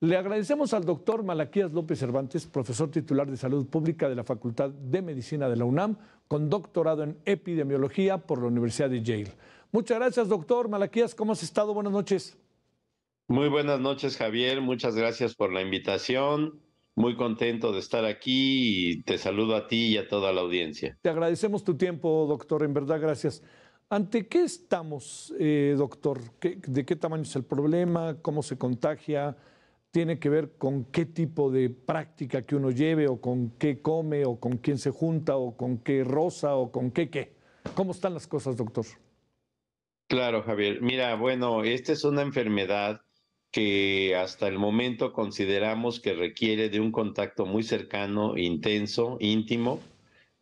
Le agradecemos al doctor Malaquías López Cervantes, profesor titular de Salud Pública de la Facultad de Medicina de la UNAM, con doctorado en epidemiología por la Universidad de Yale. Muchas gracias, doctor Malaquías. ¿Cómo has estado? Buenas noches. Muy buenas noches, Javier. Muchas gracias por la invitación. Muy contento de estar aquí y te saludo a ti y a toda la audiencia. Te agradecemos tu tiempo, doctor. En verdad, gracias. ¿Ante qué estamos, eh, doctor? ¿De qué tamaño es el problema? ¿Cómo se contagia? tiene que ver con qué tipo de práctica que uno lleve o con qué come o con quién se junta o con qué rosa o con qué qué. ¿Cómo están las cosas, doctor? Claro, Javier. Mira, bueno, esta es una enfermedad que hasta el momento consideramos que requiere de un contacto muy cercano, intenso, íntimo,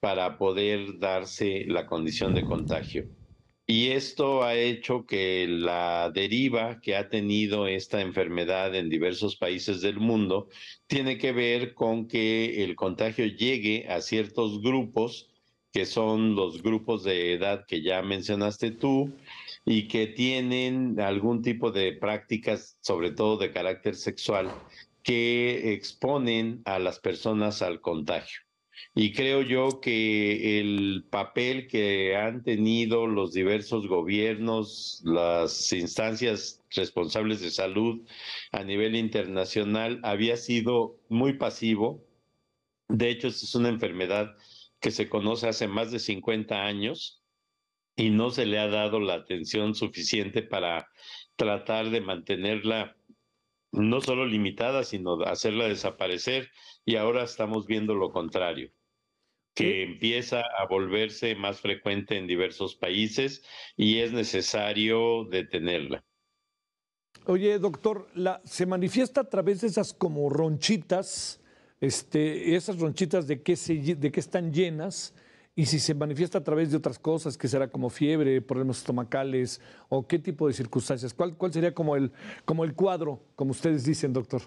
para poder darse la condición de contagio. Y esto ha hecho que la deriva que ha tenido esta enfermedad en diversos países del mundo tiene que ver con que el contagio llegue a ciertos grupos, que son los grupos de edad que ya mencionaste tú, y que tienen algún tipo de prácticas, sobre todo de carácter sexual, que exponen a las personas al contagio. Y creo yo que el papel que han tenido los diversos gobiernos, las instancias responsables de salud a nivel internacional había sido muy pasivo. De hecho, es una enfermedad que se conoce hace más de 50 años y no se le ha dado la atención suficiente para tratar de mantenerla no solo limitada, sino hacerla desaparecer y ahora estamos viendo lo contrario que empieza a volverse más frecuente en diversos países y es necesario detenerla. Oye, doctor, la, se manifiesta a través de esas como ronchitas, este, esas ronchitas de qué, de qué están llenas, y si se manifiesta a través de otras cosas, que será como fiebre, problemas estomacales o qué tipo de circunstancias, ¿cuál, sería como el, como el cuadro, como ustedes dicen, doctor?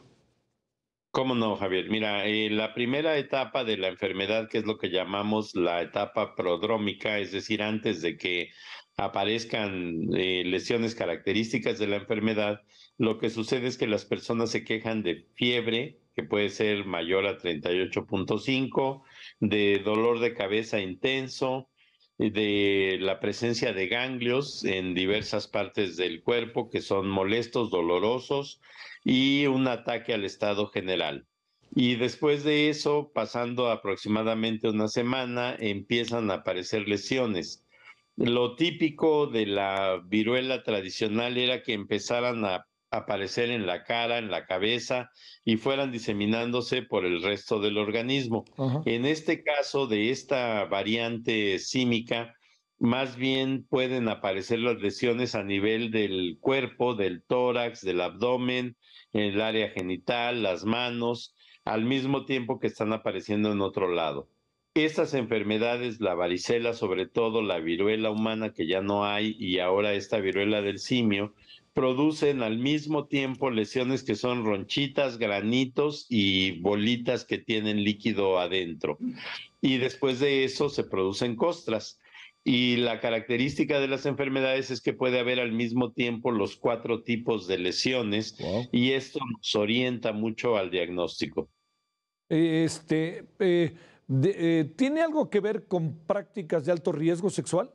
¿Cómo no, Javier? Mira, eh, la primera etapa de la enfermedad, que es lo que llamamos la etapa prodrómica, es decir, antes de que aparezcan eh, lesiones características de la enfermedad, lo que sucede es que las personas se quejan de fiebre, que puede ser mayor a 38.5, de dolor de cabeza intenso, de la presencia de ganglios en diversas partes del cuerpo que son molestos, dolorosos y un ataque al estado general. Y después de eso, pasando aproximadamente una semana, empiezan a aparecer lesiones. Lo típico de la viruela tradicional era que empezaran a aparecer en la cara, en la cabeza y fueran diseminándose por el resto del organismo. En este caso de esta variante símica, más bien pueden aparecer las lesiones a nivel del cuerpo, del tórax, del abdomen, en el área genital, las manos, al mismo tiempo que están apareciendo en otro lado. Estas enfermedades, la varicela, sobre todo la viruela humana que ya no hay y ahora esta viruela del simio, producen al mismo tiempo lesiones que son ronchitas, granitos y bolitas que tienen líquido adentro. Y después de eso se producen costras. Y la característica de las enfermedades es que puede haber al mismo tiempo los cuatro tipos de lesiones y esto nos orienta mucho al diagnóstico. Este, eh, eh, ¿tiene algo que ver con prácticas de alto riesgo sexual?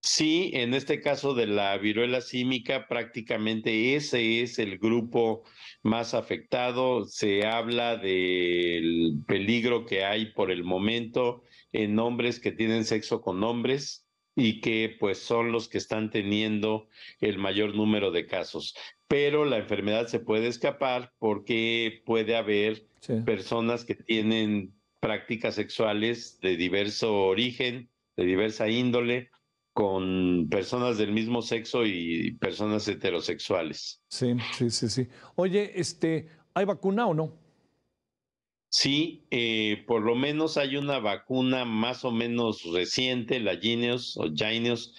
Sí, en este caso de la viruela símica, prácticamente ese es el grupo más afectado. Se habla del peligro que hay por el momento en hombres que tienen sexo con hombres y que pues son los que están teniendo el mayor número de casos. Pero la enfermedad se puede escapar porque puede haber personas que tienen prácticas sexuales de diverso origen, de diversa índole, con personas del mismo sexo y personas heterosexuales. Sí, sí, sí, sí. Oye, este, ¿hay vacuna o no? Sí, eh, por lo menos hay una vacuna más o menos reciente, la o Gineos,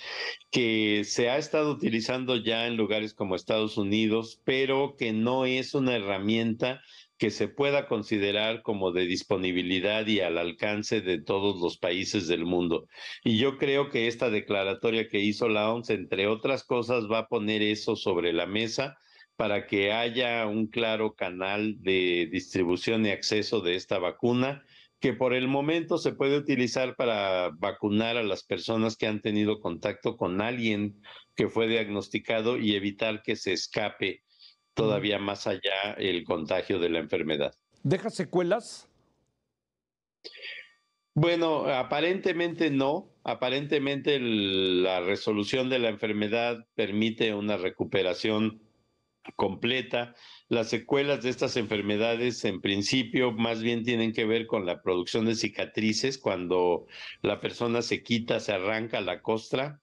que se ha estado utilizando ya en lugares como Estados Unidos, pero que no es una herramienta que se pueda considerar como de disponibilidad y al alcance de todos los países del mundo. Y yo creo que esta declaratoria que hizo la OMS, entre otras cosas, va a poner eso sobre la mesa para que haya un claro canal de distribución y acceso de esta vacuna que por el momento se puede utilizar para vacunar a las personas que han tenido contacto con alguien que fue diagnosticado y evitar que se escape todavía más allá el contagio de la enfermedad. ¿Deja secuelas? Bueno, aparentemente no. Aparentemente la resolución de la enfermedad permite una recuperación completa. Las secuelas de estas enfermedades en principio más bien tienen que ver con la producción de cicatrices cuando la persona se quita, se arranca la costra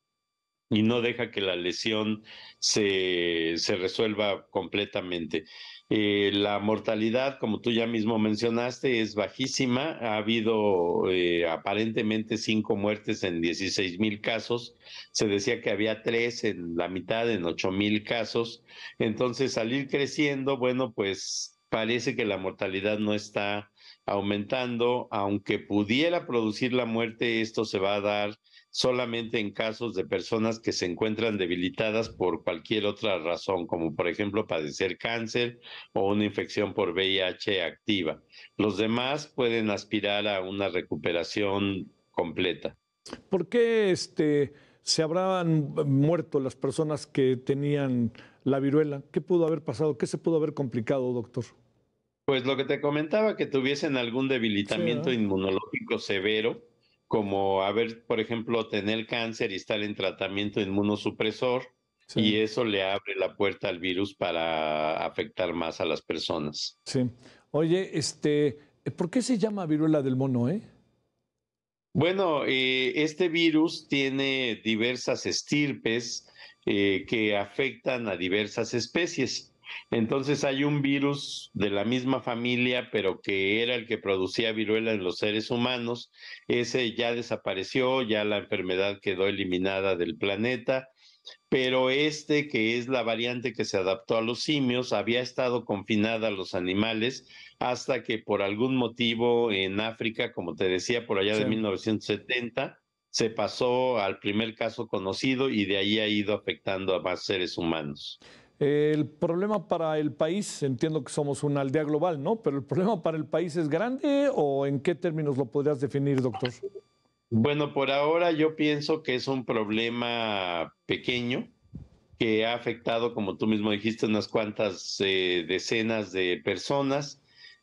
y no deja que la lesión se, se resuelva completamente. Eh, la mortalidad, como tú ya mismo mencionaste, es bajísima. Ha habido eh, aparentemente cinco muertes en 16 mil casos. Se decía que había tres en la mitad, en 8 mil casos. Entonces, salir creciendo, bueno, pues parece que la mortalidad no está aumentando, aunque pudiera producir la muerte, esto se va a dar solamente en casos de personas que se encuentran debilitadas por cualquier otra razón, como por ejemplo padecer cáncer o una infección por VIH activa. Los demás pueden aspirar a una recuperación completa. ¿Por qué este, se habrán muerto las personas que tenían la viruela? ¿Qué pudo haber pasado? ¿Qué se pudo haber complicado, doctor? Pues lo que te comentaba, que tuviesen algún debilitamiento inmunológico severo, como haber, por ejemplo, tener cáncer y estar en tratamiento inmunosupresor, y eso le abre la puerta al virus para afectar más a las personas. Sí. Oye, este, ¿por qué se llama viruela del mono, eh? Bueno, eh, este virus tiene diversas estirpes eh, que afectan a diversas especies. Entonces hay un virus de la misma familia, pero que era el que producía viruela en los seres humanos. Ese ya desapareció, ya la enfermedad quedó eliminada del planeta pero este que es la variante que se adaptó a los simios había estado confinada a los animales hasta que por algún motivo en África, como te decía, por allá de 1970, se pasó al primer caso conocido y de ahí ha ido afectando a más seres humanos. El problema para el país, entiendo que somos una aldea global, ¿no? Pero el problema para el país es grande o en qué términos lo podrías definir, doctor? Bueno, por ahora yo pienso que es un problema pequeño que ha afectado, como tú mismo dijiste, unas cuantas eh, decenas de personas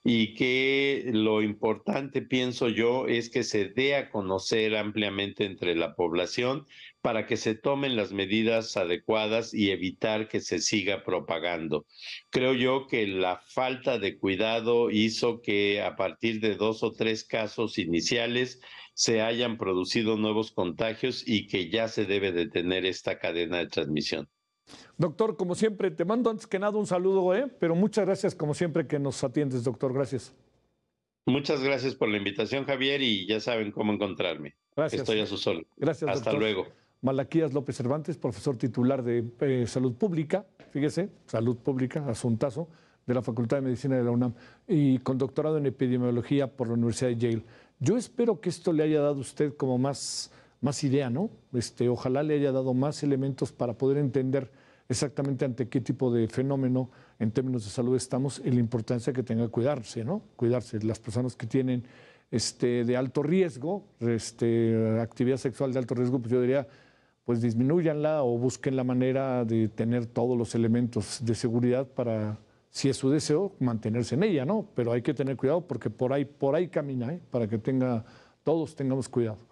y que lo importante, pienso yo, es que se dé a conocer ampliamente entre la población para que se tomen las medidas adecuadas y evitar que se siga propagando. Creo yo que la falta de cuidado hizo que a partir de dos o tres casos iniciales se hayan producido nuevos contagios y que ya se debe detener esta cadena de transmisión. Doctor, como siempre, te mando antes que nada un saludo, ¿eh? pero muchas gracias como siempre que nos atiendes, doctor. Gracias. Muchas gracias por la invitación, Javier, y ya saben cómo encontrarme. Gracias. Estoy a su sol. Gracias. Hasta luego. Malaquías López Cervantes, profesor titular de eh, Salud Pública, fíjese, Salud Pública, asuntazo, de la Facultad de Medicina de la UNAM y con doctorado en epidemiología por la Universidad de Yale. Yo espero que esto le haya dado a usted como más más idea, ¿no? Este, ojalá le haya dado más elementos para poder entender exactamente ante qué tipo de fenómeno en términos de salud estamos y la importancia que tenga cuidarse, ¿no? Cuidarse. Las personas que tienen este, de alto riesgo, este, actividad sexual de alto riesgo, pues yo diría, pues disminuyanla o busquen la manera de tener todos los elementos de seguridad para, si es su deseo, mantenerse en ella, ¿no? Pero hay que tener cuidado porque por ahí, por ahí camina, ¿eh? para que tenga, todos tengamos cuidado.